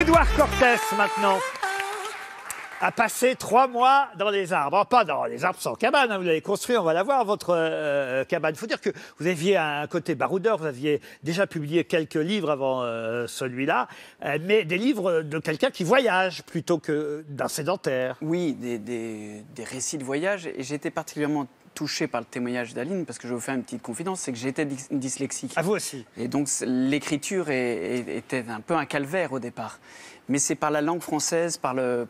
Edouard Cortès, maintenant, a passé trois mois dans les arbres. pas dans les arbres sans cabane, hein, vous l'avez construit, on va la voir, votre euh, euh, cabane. Il faut dire que vous aviez un côté baroudeur, vous aviez déjà publié quelques livres avant euh, celui-là, mais des livres de quelqu'un qui voyage plutôt que d'un sédentaire. Oui, des, des récits de voyage. Et j'étais particulièrement touché par le témoignage d'Aline, parce que je vous fais une petite confidence, c'est que j'étais dyslexique. À ah, vous aussi. Et donc l'écriture était un peu un calvaire au départ. Mais c'est par la langue française, par, euh,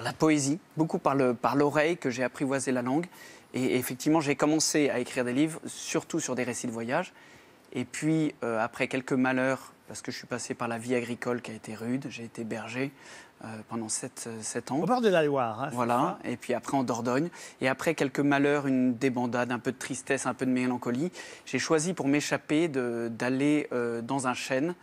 la poésie, beaucoup par l'oreille que j'ai apprivoisé la langue. Et effectivement, j'ai commencé à écrire des livres, surtout sur des récits de voyage. Et puis, euh, après quelques malheurs, parce que je suis passé par la vie agricole qui a été rude, j'ai été berger, euh, pendant euh, sept, ans. Au bord de la Loire. Hein, voilà, et puis après en Dordogne. Et après quelques malheurs, une débandade, un peu de tristesse, un peu de mélancolie, j'ai choisi pour m'échapper d'aller euh, dans un chêne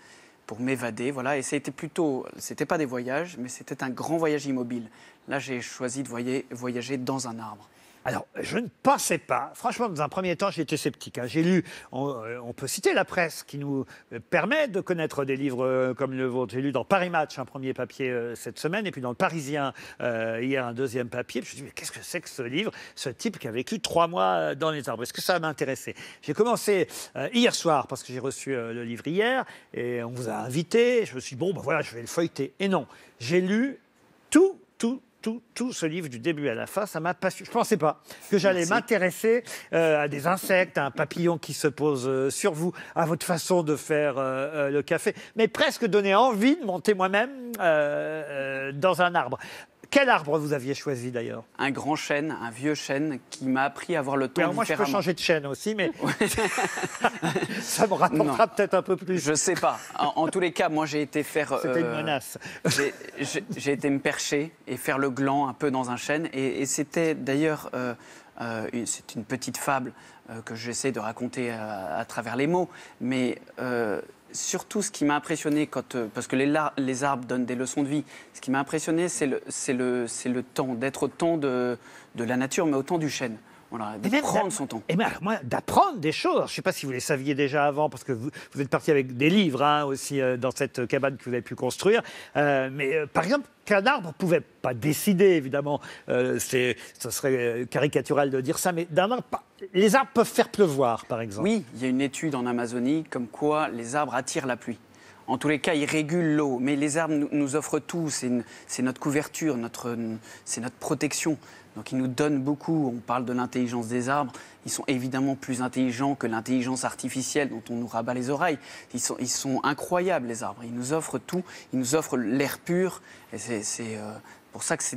pour m'évader, voilà. Et c'était plutôt, c'était pas des voyages, mais c'était un grand voyage immobile. Là, j'ai choisi de voyager dans un arbre. Alors, je ne pensais pas. Franchement, dans un premier temps, j'étais sceptique. Hein. J'ai lu, euh, on, peut citer la presse qui nous euh, permet de connaître des livres euh, comme le vôtre. J'ai lu dans Paris Match un premier papier cette semaine, et puis dans le Parisien y hier un deuxième papier. Je me suis dit, mais qu'est-ce que c'est que ce livre Ce type qui a vécu trois mois dans les arbres. Est-ce que ça m'intéressait J'ai commencé hier soir, parce que j'ai reçu le livre hier, et on vous a invité. Je me suis dit, bon, ben voilà, je vais le feuilleter. Et non, j'ai lu tout tout, ce livre du début à la fin. Ça m'a passionné. Je ne pensais pas que j'allais m'intéresser euh, à des insectes, à un papillon qui se pose euh, sur vous, à votre façon de faire euh, le café, mais presque donner envie de monter moi-même dans un arbre. Quel arbre vous aviez choisi d'ailleurs Un grand chêne, un vieux chêne qui m'a appris à avoir le temps Alors moi, je peux changer de chêne aussi, mais ça me rapportera peut-être un peu plus. Je sais pas. En, tous les cas, moi, j'ai été faire. C'était une euh, menace. j'ai été me percher et faire le gland un peu dans un chêne, et, c'était d'ailleurs. Euh, euh, c'est une petite fable que j'essaie de raconter à, travers les mots, mais surtout, ce qui m'a impressionné, euh, parce que les, arbres donnent des leçons de vie, ce qui m'a impressionné, c'est le, temps, d'être au temps de, de, la nature, mais au temps du chêne d'apprendre son temps. Et d'apprendre des choses. Je ne sais pas si vous les saviez déjà avant, parce que vous, êtes parti avec des livres hein, aussi euh, dans cette euh, cabane que vous avez pu construire. Euh, mais par exemple, qu'un arbre ne pouvait pas décider, évidemment, ce serait caricatural de dire ça, mais les arbres peuvent faire pleuvoir, par exemple. Oui, il y a une étude en Amazonie comme quoi les arbres attirent la pluie. En tous les cas, ils régulent l'eau. Mais les arbres nous, offrent tout. C'est notre couverture, c'est notre protection. Donc ils nous donnent beaucoup. On parle de l'intelligence des arbres. Ils sont évidemment plus intelligents que l'intelligence artificielle dont on nous rabat les oreilles. Ils sont, incroyables, les arbres. Ils nous offrent tout. Ils nous offrent l'air pur. Et c'est euh, pour ça que ça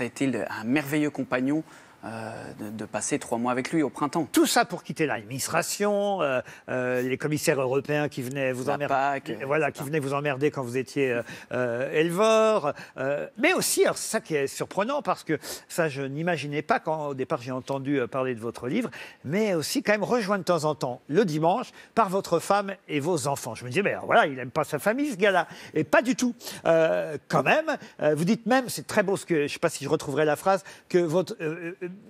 a été un merveilleux compagnon euh, de, passer trois mois avec lui au printemps. Tout ça pour quitter l'administration, euh, euh, les commissaires européens qui venaient vous emmerder, voilà, qui venaient vous emmerder quand vous étiez euh, mais aussi, alors ça qui est surprenant parce que ça je n'imaginais pas quand au départ j'ai entendu parler de votre livre, mais aussi quand même rejoint de temps en temps le dimanche par votre femme et vos enfants. Je me disais, ben voilà, il n'aime pas sa famille ce gars-là, et pas du tout. quand même, vous dites même, c'est très beau ce que, je sais pas si je retrouverai la phrase, que votre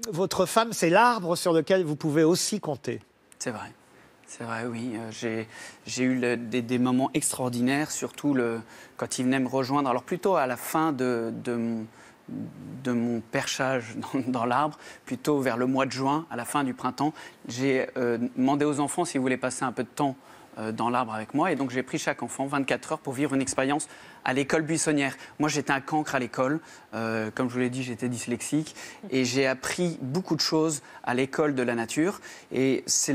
votre femme, c'est l'arbre sur lequel vous pouvez aussi compter. C'est vrai. C'est vrai, oui. Euh, j'ai eu des, moments extraordinaires, surtout quand il venait me rejoindre. Alors plutôt à la fin de, mon, perchage dans, l'arbre, plutôt vers le mois de juin, à la fin du printemps. J'ai euh, demandé aux enfants s'ils voulaient passer un peu de temps euh, dans l'arbre avec moi. Et donc j'ai pris chaque enfant 24 heures pour vivre une expérience à l'école buissonnière. Moi, j'étais un cancre à l'école. Euh, comme je vous l'ai dit, j'étais dyslexique. Et j'ai appris beaucoup de choses à l'école de la nature. Et c'est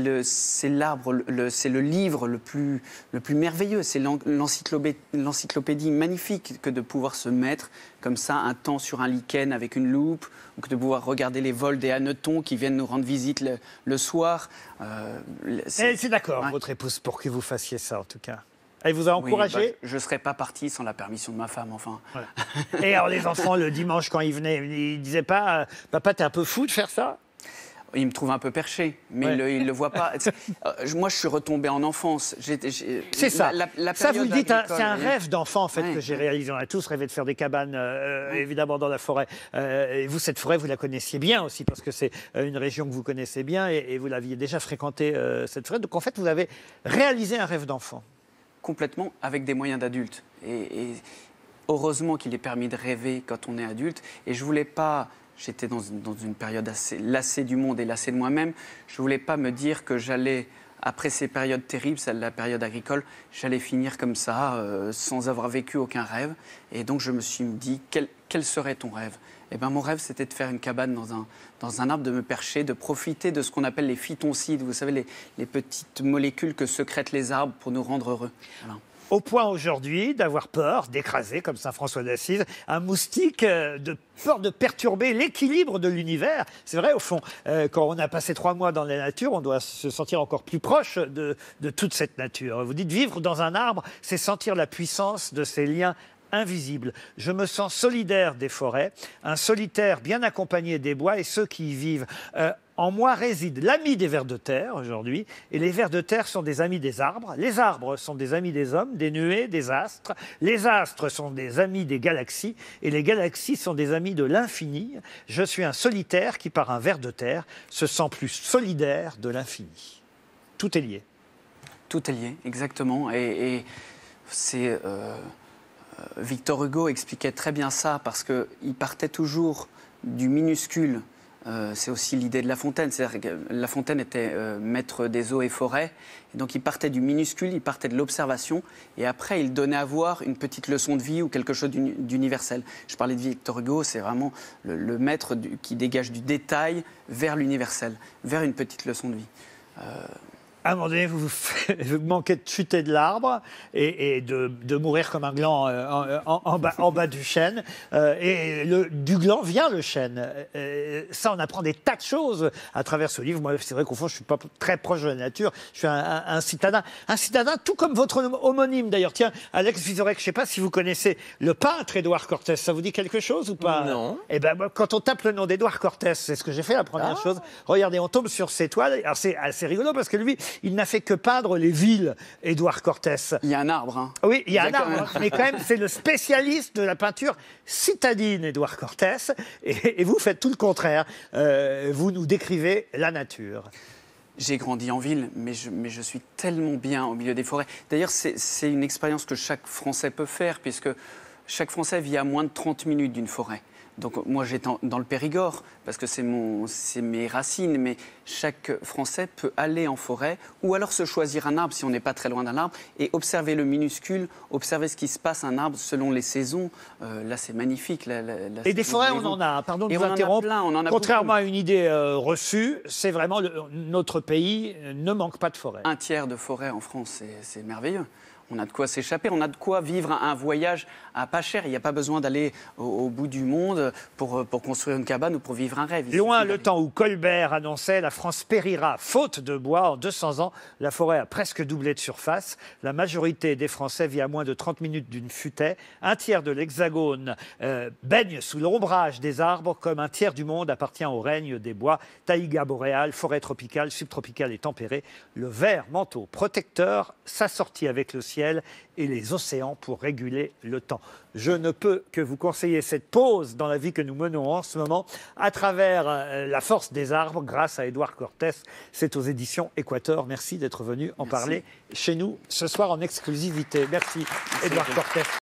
l'arbre, c'est le livre le plus, le plus merveilleux. C'est l'encyclopédie magnifique que de pouvoir se mettre comme ça un temps sur un lichen avec une loupe, ou que de pouvoir regarder les vols des hannetons qui viennent nous rendre visite le, soir. Euh, eh, c'est d'accord, votre épouse, pour que vous fassiez ça en tout cas. Elle vous a encouragé bah, Je ne serais pas parti sans la permission de ma femme, enfin. Et alors, les enfants, le dimanche, quand ils venaient, ils ne disaient pas Papa, t'es un peu fou de faire ça il me trouve un peu perché, mais ils il, le, voit pas. Euh, moi, je suis retombé en enfance. C'est ça. La, la ça, vous le dites, hein, c'est un rêve d'enfant, en fait, que j'ai réalisé. On a tous rêvé de faire des cabanes, euh, évidemment, dans la forêt. Euh, et vous, cette forêt, vous la connaissiez bien aussi, parce que c'est une région que vous connaissez bien et, vous l'aviez déjà fréquentée, cette forêt. Donc, en fait, vous avez réalisé un rêve d'enfant complètement avec des moyens d'adulte. Et, heureusement qu'il est permis de rêver quand on est adulte. Et je voulais pas. J'étais dans, une période assez lassée du monde et lassée de moi-même. Je voulais pas me dire que j'allais après ces périodes terribles, celle de la période agricole, j'allais finir comme ça, euh, sans avoir vécu aucun rêve. Et donc je me suis dit, quel, serait ton rêve eh bien, mon rêve, c'était de faire une cabane dans un, dans un arbre, de me percher, de profiter de ce qu'on appelle les phytoncides, vous savez, les, petites molécules que secrètent les arbres pour nous rendre heureux. Voilà au point aujourd'hui d'avoir peur d'écraser, comme Saint François d'Assise, un moustique euh, de peur de perturber l'équilibre de l'univers. C'est vrai, au fond, euh, quand on a passé trois mois dans la nature, on doit se sentir encore plus proche de, toute cette nature. Vous dites vivre dans un arbre, c'est sentir la puissance de ces liens invisibles ».« Je me sens solidaire des forêts, un solitaire bien accompagné des bois et ceux qui y vivent. Euh, en moi réside l'ami des vers de terre aujourd'hui, et les vers de terre sont des amis des arbres, les arbres sont des amis des hommes, des nuées, des astres, les astres sont des amis des galaxies, et les galaxies sont des amis de l'infini. Je suis un solitaire qui, par un vers de terre, se sent plus solidaire de l'infini. Tout est lié. Tout est lié, exactement. Et, c'est. Euh, euh, Victor Hugo expliquait très bien ça parce qu'il partait toujours du minuscule euh, c'est aussi l'idée de La Fontaine. C'est-à-dire que La Fontaine était euh, maître des eaux et forêts. donc il partait du minuscule, il partait de l'observation. Et après, il donnait à voir une petite leçon de vie ou quelque chose d'universel. Je parlais de Victor Hugo, c'est vraiment le, maître qui dégage du détail vers l'universel, vers une petite leçon de vie. Euh, à un moment donné, vous, manquez de chuter de l'arbre et, de, mourir comme un gland euh, en, bas, en bas, du chêne. Euh, et le, du gland vient le chêne. Euh, ça, on apprend des tas de choses à travers ce livre. Moi, c'est vrai qu'au fond, je ne suis pas très proche de la nature. Je suis un, un citadin. Un citadin, tout comme votre homonyme d'ailleurs. Tiens, Alex Vizorek, je ne sais pas si vous connaissez le peintre Édouard Cortès. Ça vous dit quelque chose ou pas Non. Eh ben, quand on tape le nom d'Édouard Cortès, c'est ce que j'ai fait la première ah. chose. Regardez, on tombe sur ses toiles. Alors, c'est assez rigolo parce que lui, il n'a fait que peindre les villes, Édouard Cortès. Il y a un arbre. Hein. Oui, il y a un arbre. Mais quand même, c'est le spécialiste de la peinture citadine, Édouard Cortès. Et, vous faites tout le contraire. Euh, vous nous décrivez la nature. J'ai grandi en ville, mais je, mais je, suis tellement bien au milieu des forêts. D'ailleurs, c'est une expérience que chaque Français peut faire, puisque chaque Français vit à moins de 30 minutes d'une forêt. Donc moi j'étais dans le Périgord parce que c'est mes racines mais chaque français peut aller en forêt ou alors se choisir un arbre si on n'est pas très loin d'un arbre et observer le minuscule, observer ce qui se passe un arbre selon les saisons. Euh, là c'est magnifique. et des forêts on en a, pardon en vous Contrairement à une idée euh, reçue, c'est vraiment notre pays euh, ne manque pas de forêts. Un tiers de forêts en France, c'est merveilleux on a de quoi s'échapper, on a de quoi vivre un voyage à pas cher. Il n'y a pas besoin d'aller au, bout du monde pour, euh, pour construire une cabane ou pour vivre un rêve. Loin le temps où Colbert annonçait la France périra faute de bois. En 200 ans, la forêt a presque doublé de surface. La majorité des Français vit à moins de 30 minutes d'une futaie. Un tiers de l'Hexagone euh, baigne sous l'ombrage des arbres comme un tiers du monde appartient au règne des bois. Taïga boréale, forêt tropicale, subtropicale et tempérée. Le vert manteau protecteur s'assortit avec le ciel et les océans pour réguler le temps. Je ne peux que vous conseiller cette pause dans la vie que nous menons en ce moment à travers euh, La force des arbres grâce à Édouard Cortès. C'est aux éditions Équateur. Merci d'être venu en parler chez nous ce soir en exclusivité. Merci, Merci Édouard Cortès.